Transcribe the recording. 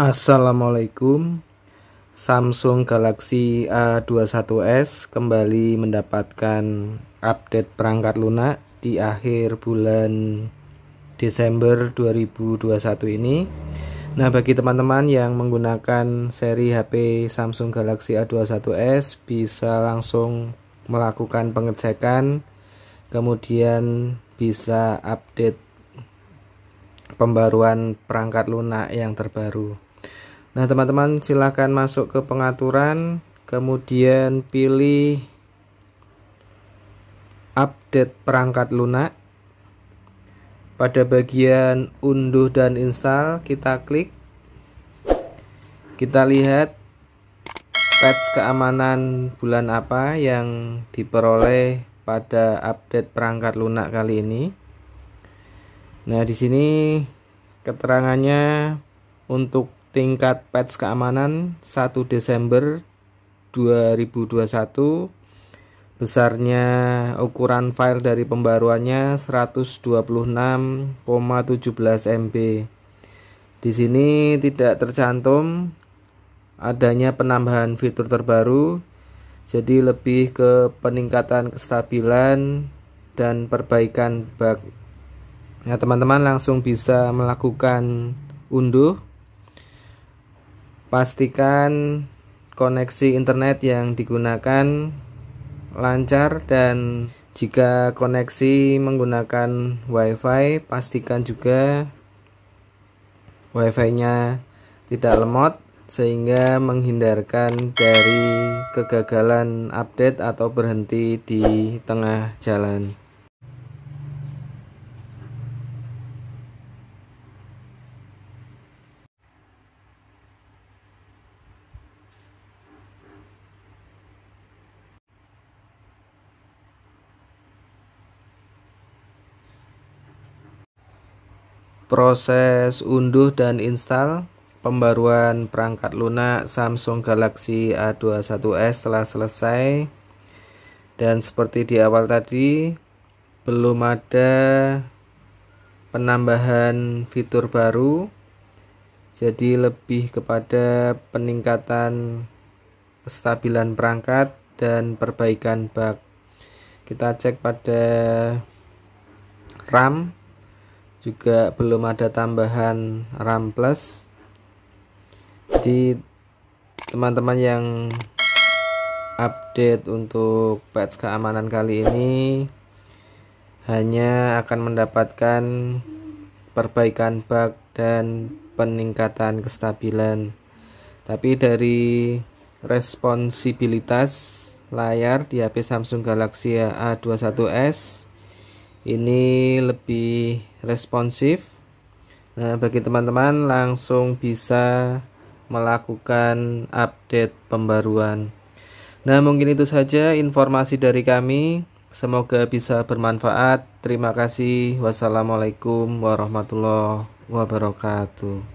Assalamualaikum Samsung Galaxy A21s kembali mendapatkan update perangkat lunak di akhir bulan Desember 2021 ini Nah, bagi teman-teman yang menggunakan seri HP Samsung Galaxy A21s bisa langsung melakukan pengecekan kemudian bisa update pembaruan perangkat lunak yang terbaru. Nah, teman-teman silahkan masuk ke pengaturan kemudian pilih update perangkat lunak pada bagian unduh dan install kita klik kita lihat patch keamanan bulan apa yang diperoleh pada update perangkat lunak kali ini nah di sini keterangannya untuk tingkat patch keamanan 1 Desember 2021 Besarnya ukuran file dari pembaruannya 126,17 MB. Di sini tidak tercantum adanya penambahan fitur terbaru, jadi lebih ke peningkatan kestabilan dan perbaikan bug. Nah, teman-teman langsung bisa melakukan unduh. Pastikan koneksi internet yang digunakan lancar dan jika koneksi menggunakan wifi pastikan juga wifi nya tidak lemot sehingga menghindarkan dari kegagalan update atau berhenti di tengah jalan proses unduh dan install pembaruan perangkat lunak Samsung Galaxy A21s telah selesai dan seperti di awal tadi belum ada penambahan fitur baru jadi lebih kepada peningkatan kestabilan perangkat dan perbaikan bug kita cek pada RAM juga belum ada tambahan RAM plus di teman-teman yang update untuk patch keamanan kali ini hanya akan mendapatkan perbaikan bug dan peningkatan kestabilan tapi dari responsibilitas layar di HP Samsung Galaxy A21s ini lebih responsif nah bagi teman-teman langsung bisa melakukan update pembaruan nah mungkin itu saja informasi dari kami semoga bisa bermanfaat terima kasih wassalamualaikum warahmatullahi wabarakatuh